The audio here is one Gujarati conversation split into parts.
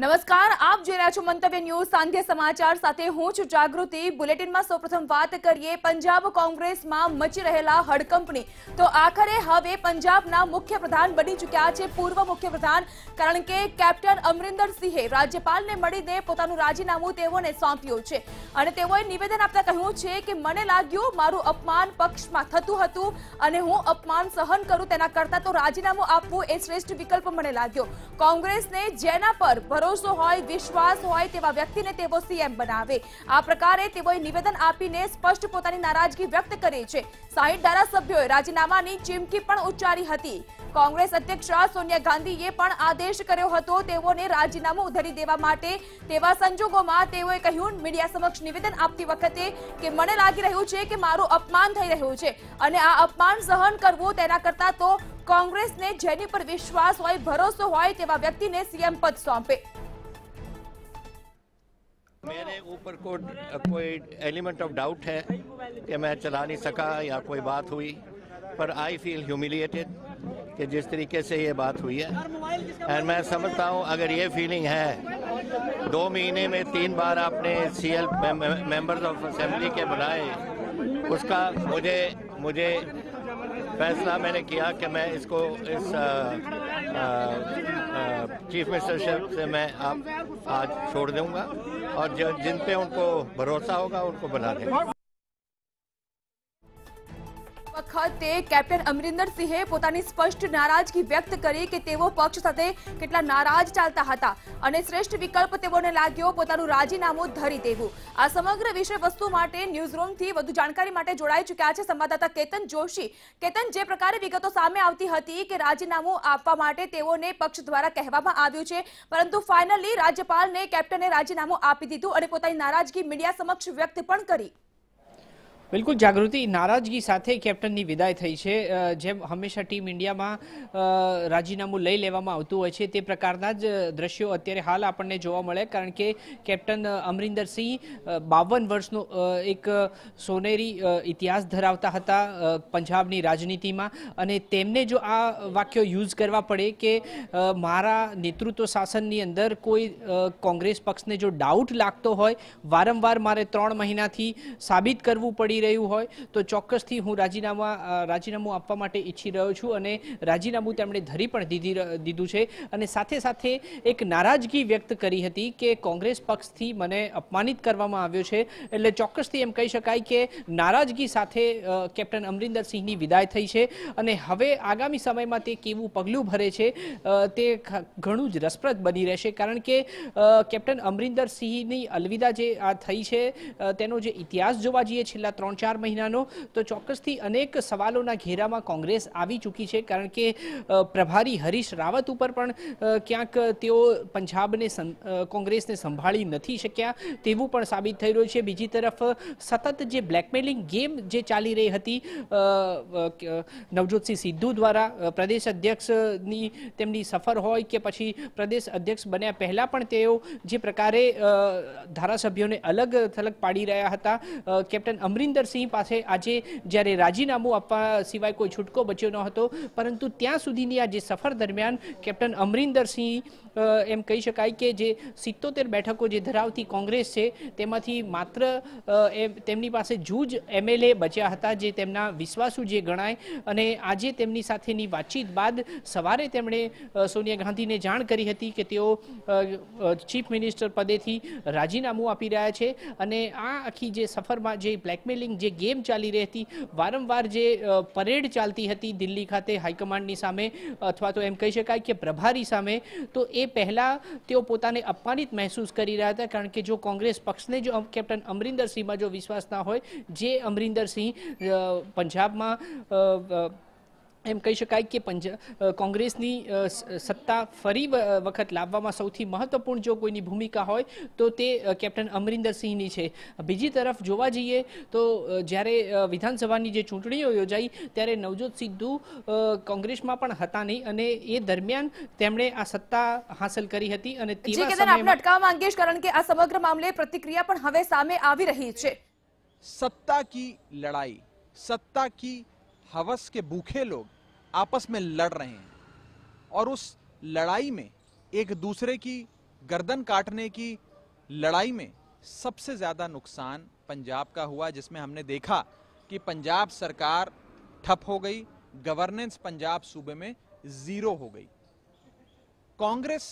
નમસ્કાર આપ જોઈ રહ્યા છો મંતવ્ય ન્યૂઝ સાંધ્ય સમાચાર સાથે હું છું જાગૃતિ બુલેટિનમાં સૌપ્રથમ વાત કરીએ પંજાબ કોંગ્રેસમાં મચી રહેલા હડકંપની તો આખરે હવે પંજાબના મુખ્ય પ્રધાન બની ચૂક્યા છે પૂર્વ મુખ્ય પ્રધાન કારણ કે કેપ્ટન અમરિંદર સિંહે રાજ્યપાલને મળીને પોતાનું રાજીનામું તેઓને સોંપ્યું છે અને તેઓએ નિવેદન આપતા કહ્યું છે કે મને લાગ્યું મારું અપમાન પક્ષમાં થતું હતું અને હું અપમાન સહન કરું તેના કરતાં તો રાજીનામું આપવું એ શ્રેષ્ઠ વિકલ્પ મને લાગ્યો કોંગ્રેસને જેના પર ભરો ભરોસો હોય વિશ્વાસ હોય તેવા વ્યક્તિને તેઓ સીએમ બનાવે આ પ્રકારે તેઓએ નિવેદન આપીને સ્પષ્ટ પોતાની નારાજગી વ્યક્ત કરી છે સાહીઠ ધારાસભ્યોએ રાજીનામાની ચીમકી પણ ઉચ્ચારી હતી કોંગ્રેસ અધ્યક્ષ સોનિયા ગાંધીએ પણ આદેશ કર્યો હતો તેઓને રાજીનામું ઉધરી દેવા માટે તેવા સંજોગોમાં તેઓએ કહ્યું મીડિયા સમક્ષ નિવેદન આપતી વખતે કે મને લાગી રહ્યું છે કે મારું અપમાન થઈ રહ્યું છે અને આ અપમાન સહન કરવું તેના કરતાં તો કોંગ્રેસને જેની પર વિશ્વાસ હોય ભરોસો હોય તેવા વ્યક્તિને સીએમ પદ સોંપે मेरे ऊपर को, कोई एलिमेंट ऑफ डाउट है कि मैं चला नहीं सका या कोई बात हुई पर आई फील ह्यूमिलिएटेड कि जिस तरीके से ये बात हुई है एंड मैं समझता हूँ अगर ये फीलिंग है दो महीने में तीन बार आपने C L members of assembly के बनाए उसका मुझे मुझे फैसला मैंने किया कि मैं इसको इस आ, आ, आ, चीफ मिनिस्टरशिप से मैं आप आज छोड़ दूंगा और जिन पे उनको भरोसा होगा उनको बना देंगे વખતે કેપ્ટન અમરિન્દરસિંહે પોતાની સ્પષ્ટ નારાજગી વ્યક્ત કરી કે તેઓ પક્ષ સાથે કેટલા નારાજ ચાલતા હતા અને શ્રેષ્ઠ વિકલ્પ તેઓને લાગ્યો પોતાનું રાજીનામું ધરી દેવું આ સમગ્ર વિષય વસ્તુ માટે ન્યૂઝરૂમથી વધુ જાણકારી માટે જોડાઈ ચૂક્યા છે સંવાદદાતા કેતન જોશી કેતન જે પ્રકારે વિગતો સામે આવતી હતી કે રાજીનામું આપવા માટે તેઓને પક્ષ દ્વારા કહેવામાં આવ્યું છે પરંતુ ફાઇનલી રાજ્યપાલને કેપ્ટને રાજીનામું આપી દીધું અને પોતાની નારાજગી મીડિયા સમક્ષ વ્યક્ત પણ કરી બિલકુલ જાગૃતિ નારાજગી સાથે કેપ્ટનની વિદાય થઈ છે જેમ હંમેશા ટીમ ઇન્ડિયામાં રાજીનામું લઈ લેવામાં આવતું હોય છે તે પ્રકારના જ દ્રશ્યો અત્યારે હાલ આપણને જોવા મળે કારણ કે કેપ્ટન અમરિંદરસિંહ બાવન વર્ષનો એક સોનેરી ઇતિહાસ ધરાવતા હતા પંજાબની રાજનીતિમાં અને તેમને જો આ વાક્યો યુઝ કરવા પડે કે મારા નેતૃત્વ શાસનની અંદર કોઈ કોંગ્રેસ પક્ષને જો ડાઉટ લાગતો હોય વારંવાર મારે ત્રણ મહિનાથી સાબિત કરવું પડ્યું મળી રહ્યું હોય તો ચોક્કસથી હું રાજીનામા રાજીનામું આપવા માટે ઈચ્છી રહ્યો છું અને રાજીનામું તેમણે ધરી પણ દીધી દીધું છે અને સાથે સાથે એક નારાજગી વ્યક્ત કરી હતી કે કોંગ્રેસ પક્ષથી મને અપમાનિત કરવામાં આવ્યો છે એટલે ચોક્કસથી એમ કહી શકાય કે નારાજગી સાથે કેપ્ટન અમરિન્દરસિંહની વિદાય થઈ છે અને હવે આગામી સમયમાં તે કેવું પગલું ભરે છે તે ઘણું જ રસપ્રદ બની રહેશે કારણ કે કેપ્ટન અમરિન્દરસિંહની અલવિદા જે આ થઈ છે તેનો જે ઇતિહાસ જોવા જઈએ છેલ્લા ત્રણ ત્રણ ચાર મહિનાનો તો ચોક્કસથી અનેક સવાલોના ઘેરામાં કોંગ્રેસ આવી ચૂકી છે કારણ કે પ્રભારી હરીશ રાવત ઉપર પણ ક્યાંક તેઓ પંજાબને કોંગ્રેસને સંભાળી નથી શક્યા તેવું પણ સાબિત થઈ રહ્યું છે બીજી તરફ સતત જે બ્લેકમેલિંગ ગેમ જે ચાલી રહી હતી નવજોતસિંહ સિદ્ધુ દ્વારા પ્રદેશ અધ્યક્ષની તેમની સફર હોય કે પછી પ્રદેશ અધ્યક્ષ બન્યા પહેલાં પણ તેઓ જે પ્રકારે ધારાસભ્યોને અલગ થલગ પાડી રહ્યા હતા કેપ્ટન અમરિંદર ભૂપેન્દ્રસિંહ પાસે આજે જ્યારે રાજીનામું આપવા સિવાય કોઈ છૂટકો બચ્યો ન હતો પરંતુ ત્યાં સુધીની આ જે સફર દરમિયાન કેપ્ટન અમરિન્દરસિંહ એમ કહી શકાય કે જે સિત્તોતેર બેઠકો જે ધરાવતી કોંગ્રેસ છે તેમાંથી માત્ર તેમની પાસે જૂજ એમએલએ બચ્યા હતા જે તેમના વિશ્વાસુ જે ગણાય અને આજે તેમની સાથેની વાતચીત બાદ સવારે તેમણે સોનિયા ગાંધીને જાણ કરી હતી કે તેઓ ચીફ મિનિસ્ટર પદેથી રાજીનામું આપી રહ્યા છે અને આ આખી જે સફરમાં જે બ્લેકમેલિંગ સર્વિંગ જે ગેમ ચાલી રહી હતી વારંવાર જે પરેડ ચાલતી હતી દિલ્હી ખાતે હાઈકમાન્ડની સામે અથવા તો એમ કહી શકાય કે પ્રભારી સામે તો એ પહેલાં તેઓ પોતાને અપમાનિત મહેસૂસ કરી રહ્યા હતા કારણ કે જો કોંગ્રેસ પક્ષને જો કેપ્ટન અમરિંદરસિંહમાં જો વિશ્વાસ ના હોય જે અમરિંદરસિંહ પંજાબમાં એમ કહી શકાય કે પંજા કોંગ્રેસની સત્તા ફરી વખત લાવવામાં સૌથી મહત્વપૂર્ણ જો કોઈની ભૂમિકા હોય તો તે કેપ્ટન અમરિન્દરસિંહની છે બીજી તરફ જોવા જઈએ તો જ્યારે વિધાનસભાની જે ચૂંટણીઓ યોજાઈ ત્યારે નવજોત સિદ્ધુ કોંગ્રેસમાં પણ હતા નહીં અને એ દરમિયાન તેમણે આ સત્તા હાંસલ કરી હતી અને અટકાવવા માંગીશ કારણ કે આ સમગ્ર મામલે પ્રતિક્રિયા પણ હવે સામે આવી રહી છે સત્તા કી લડાઈ સત્તા કી હવસ કે भूखे लोग आपस में लड़ रहे हैं और उस लड़ाई में एक दूसरे की गर्दन काटने की लड़ाई में सबसे ज़्यादा नुकसान पंजाब का हुआ जिसमें हमने देखा कि पंजाब सरकार ठप हो गई गवर्नेंस पंजाब सूबे में ज़ीरो हो गई कांग्रेस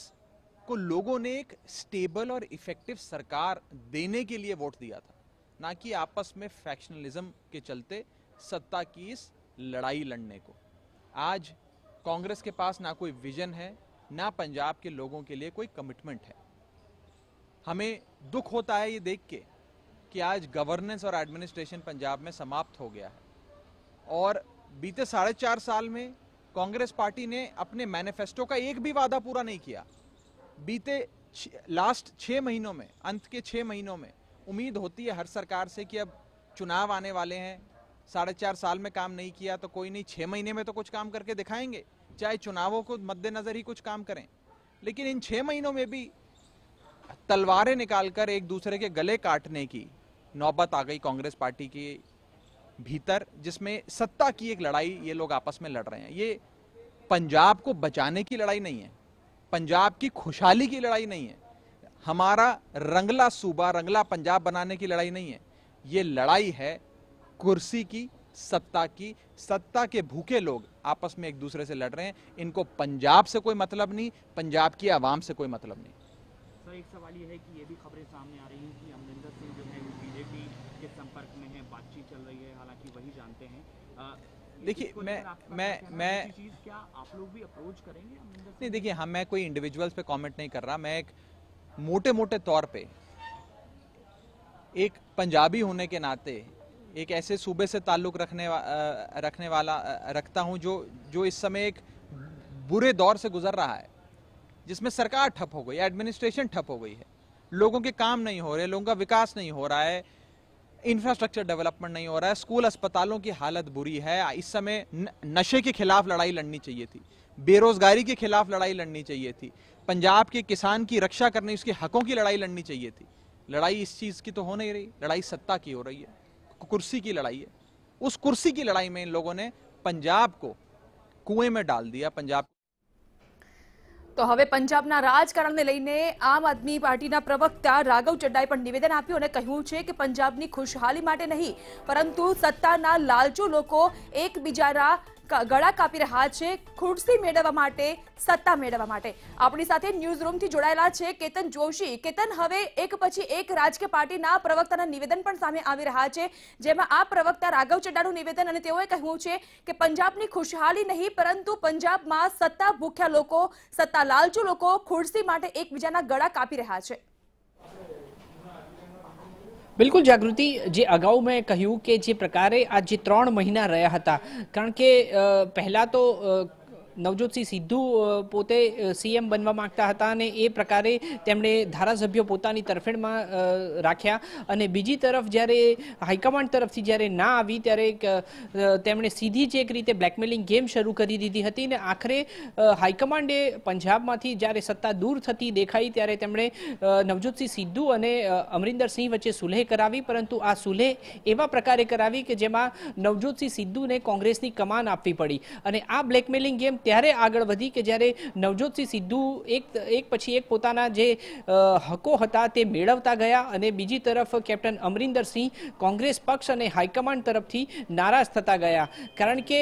को लोगों ने एक स्टेबल और इफ़ेक्टिव सरकार देने के लिए वोट दिया था ना कि आपस में फैक्शनलिज्म के चलते सत्ता की इस लड़ाई लड़ने को आज कांग्रेस के पास ना कोई विजन है ना पंजाब के लोगों के लिए कोई कमिटमेंट है हमें दुख होता है ये देख के कि आज गवर्नेंस और एडमिनिस्ट्रेशन पंजाब में समाप्त हो गया है और बीते साढ़े चार साल में कांग्रेस पार्टी ने अपने मैनिफेस्टो का एक भी वादा पूरा नहीं किया बीते लास्ट छः महीनों में अंत के छः महीनों में उम्मीद होती है हर सरकार से कि अब चुनाव आने वाले हैं साढ़े चार साल में काम नहीं किया तो कोई नहीं छः महीने में तो कुछ काम करके दिखाएंगे चाहे चुनावों को मद्देनज़र ही कुछ काम करें लेकिन इन छः महीनों में भी तलवारें निकालकर एक दूसरे के गले काटने की नौबत आ गई कांग्रेस पार्टी के भीतर जिसमें सत्ता की एक लड़ाई ये लोग आपस में लड़ रहे हैं ये पंजाब को बचाने की लड़ाई नहीं है पंजाब की खुशहाली की लड़ाई नहीं है हमारा रंगला सूबा रंगला पंजाब बनाने की लड़ाई नहीं है ये लड़ाई है कुर्सी की सत्ता की सत्ता के भूखे लोग आपस में एक दूसरे से लड़ रहे हैं इनको पंजाब से कोई मतलब नहीं पंजाब की आवाम से कोई मतलब नहीं सर एक सवाल ये है कि ये भी खबरें सामने आ रही हैं कि अमरिंदर सिंह जो है बीजेपी के संपर्क में है बातचीत चल रही है हालांकि वही जानते हैं देखिए मैं मैं मैं क्या आप लोग भी अप्रोच करेंगे नहीं देखिए हम हाँ, मैं कोई इंडिविजुअल्स पे कमेंट नहीं कर रहा मैं एक मोटे मोटे तौर पे एक पंजाबी होने के नाते एक ऐसे सूबे से ताल्लुक़ रखने वा, रखने वाला रखता हूँ जो जो इस समय एक बुरे दौर से गुजर रहा है जिसमें सरकार ठप हो गई एडमिनिस्ट्रेशन ठप हो गई है लोगों के काम नहीं हो रहे लोगों का विकास नहीं हो रहा है इंफ्रास्ट्रक्चर डेवलपमेंट नहीं हो रहा है स्कूल अस्पतालों की हालत बुरी है इस समय नशे के खिलाफ लड़ाई लड़नी चाहिए थी बेरोजगारी के खिलाफ लड़ाई लड़नी चाहिए थी पंजाब के किसान की रक्षा करने उसके हकों की लड़ाई लड़नी चाहिए थी लड़ाई इस चीज़ की तो हो नहीं रही लड़ाई सत्ता की हो रही है कुर्सी की लड़ाई है उस कुर्सी की लड़ाई में इन लोगों ने पंजाब को कुएं में डाल दिया पंजाब तो हम पंजाब राजण ने लई आम आदमी पार्टी ना प्रवक्ता राघव चड्डाए निवेदन आप कहूं कि पंजाब की खुशहाली नहीं परंतु सत्ता ना लालचो लोग एक बीजा ગળા કાપી રહ્યા છે ખુરશી મેળવવા માટે સત્તા મેળવવા માટે આપણી સાથે ન્યૂઝ રૂમથી જોડાયેલા છે કેતન જોશી કેતન હવે એક પછી એક રાજકીય પાર્ટીના પ્રવક્તાના નિવેદન પણ સામે આવી રહ્યા છે જેમાં આ પ્રવક્તા રાઘવ ચડ્ડાનું નિવેદન અને તેઓએ કહ્યું છે કે પંજાબની ખુશહાલી નહીં પરંતુ પંજાબમાં સત્તા ભૂખ્યા લોકો સત્તા લાલચુ લોકો ખુરશી માટે એકબીજાના ગળા કાપી રહ્યા છે બિલકુલ જાગૃતિ જે અગાઉ મેં કહ્યું કે જે પ્રકારે આ જે ત્રણ મહિના રહ્યા હતા કારણ કે પહેલાં તો નવજોતસિંહ સિદ્ધુ પોતે સીએમ બનવા માંગતા હતા અને એ પ્રકારે તેમણે ધારાસભ્યો પોતાની તરફેણમાં રાખ્યા અને બીજી તરફ જ્યારે હાઈકમાન્ડ તરફથી જ્યારે ના આવી ત્યારે તેમણે સીધી જ એક રીતે બ્લેકમેલિંગ ગેમ શરૂ કરી દીધી હતી અને આખરે હાઈકમાન્ડે પંજાબમાંથી જ્યારે સત્તા દૂર થતી દેખાઈ ત્યારે તેમણે નવજોતસિંહ સિદ્ધુ અને અમરિંદરસિંહ વચ્ચે સુલેહ કરાવી પરંતુ આ સુલેહ એવા પ્રકારે કરાવી કે જેમાં નવજોતસિંહ સિદ્ધુને કોંગ્રેસની કમાન આપવી પડી અને આ બ્લેકમેલિંગ ગેમ ત્યારે આગળ વધી કે જ્યારે નવજોતસિંહ સિદ્ધુ એક એક પછી એક પોતાના જે હકો હતા તે મેળવતા ગયા અને બીજી તરફ કેપ્ટન અમરિંદરસિંહ કોંગ્રેસ પક્ષ અને હાઈકમાન્ડ તરફથી નારાજ થતા ગયા કારણ કે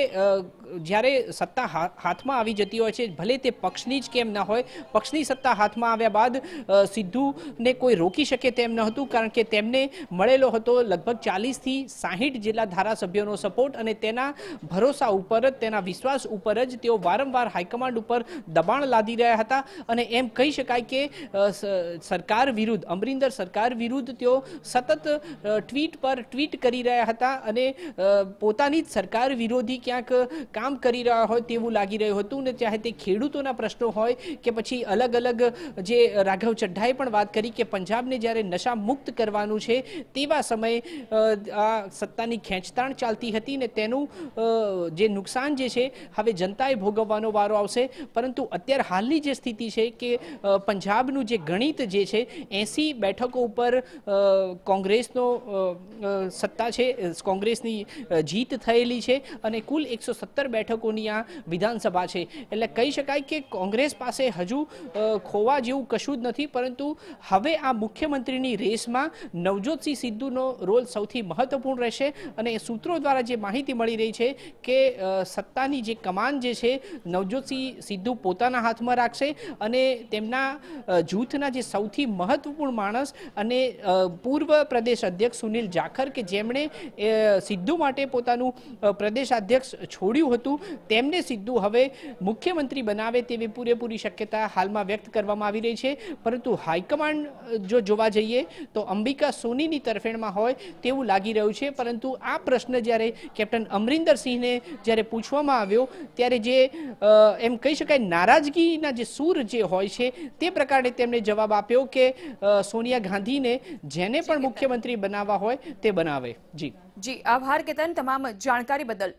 જ્યારે સત્તા હાથમાં આવી જતી હોય છે ભલે તે પક્ષની જ કેમ ન હોય પક્ષની સત્તા હાથમાં આવ્યા બાદ સિદ્ધુને કોઈ રોકી શકે તેમ ન હતું કારણ કે તેમને મળેલો હતો લગભગ ચાલીસથી સાહીઠ જેટલા ધારાસભ્યોનો સપોર્ટ અને તેના ભરોસા ઉપર જ તેના વિશ્વાસ ઉપર જ તેઓ વારંવાર હાઈકમાન્ડ ઉપર દબાણ લાદી રહ્યા હતા અને એમ કહી શકાય કે સરકાર વિરુદ્ધ અમરિંદર સરકાર વિરુદ્ધ તેઓ સતત ટ્વીટ પર ટ્વીટ કરી રહ્યા હતા અને પોતાની જ સરકાર વિરોધી ક્યાંક કામ કરી રહ્યા હોય તેવું લાગી રહ્યું હતું ને ચાહે તે ખેડૂતોના પ્રશ્નો હોય કે પછી અલગ અલગ જે રાઘવ ચઢ્ઢાએ પણ વાત કરી કે પંજાબને જ્યારે નશા મુક્ત કરવાનું છે તેવા સમયે આ સત્તાની ખેંચતાણ ચાલતી હતી ને તેનું જે નુકસાન જે છે હવે જનતાએ ભોગવ ભોગવવાનો વારો આવશે પરંતુ અત્યારે હાલની જે સ્થિતિ છે કે પંજાબનું જે ગણિત જે છે એંસી બેઠકો ઉપર કોંગ્રેસનો સત્તા છે કોંગ્રેસની જીત થયેલી છે અને કુલ એકસો સત્તર બેઠકોની આ વિધાનસભા છે એટલે કહી શકાય કે કોંગ્રેસ પાસે હજુ ખોવા જેવું કશું જ નથી પરંતુ હવે આ મુખ્યમંત્રીની રેસમાં નવજોતસિંહ સિદ્ધુનો રોલ સૌથી મહત્વપૂર્ણ રહેશે અને સૂત્રો દ્વારા જે માહિતી મળી રહી છે કે સત્તાની જે કમાન જે છે નવજોતસિંહ સિદ્ધુ પોતાના હાથમાં રાખશે અને તેમના જૂથના જે સૌથી મહત્વપૂર્ણ માણસ અને પૂર્વ પ્રદેશ અધ્યક્ષ સુનિલ જાખર કે જેમણે સિદ્ધુ માટે પોતાનું પ્રદેશ અધ્યક્ષ છોડ્યું હતું તેમને સિદ્ધુ હવે મુખ્યમંત્રી બનાવે તેવી પૂરેપૂરી શક્યતા હાલમાં વ્યક્ત કરવામાં આવી રહી છે પરંતુ હાઈકમાન્ડ જો જોવા જઈએ તો અંબિકા સોનીની તરફેણમાં હોય તેવું લાગી રહ્યું છે પરંતુ આ પ્રશ્ન જ્યારે કેપ્ટન સિંહને જ્યારે પૂછવામાં આવ્યો ત્યારે જે એમ કહી શકાય નારાજગીના જે સૂર જે હોય છે તે પ્રકારે તેમણે જવાબ આપ્યો કે સોનિયા ગાંધીને જેને પણ મુખ્યમંત્રી બનાવવા હોય તે બનાવે જી જી આભાર કેતન તમામ જાણકારી બદલ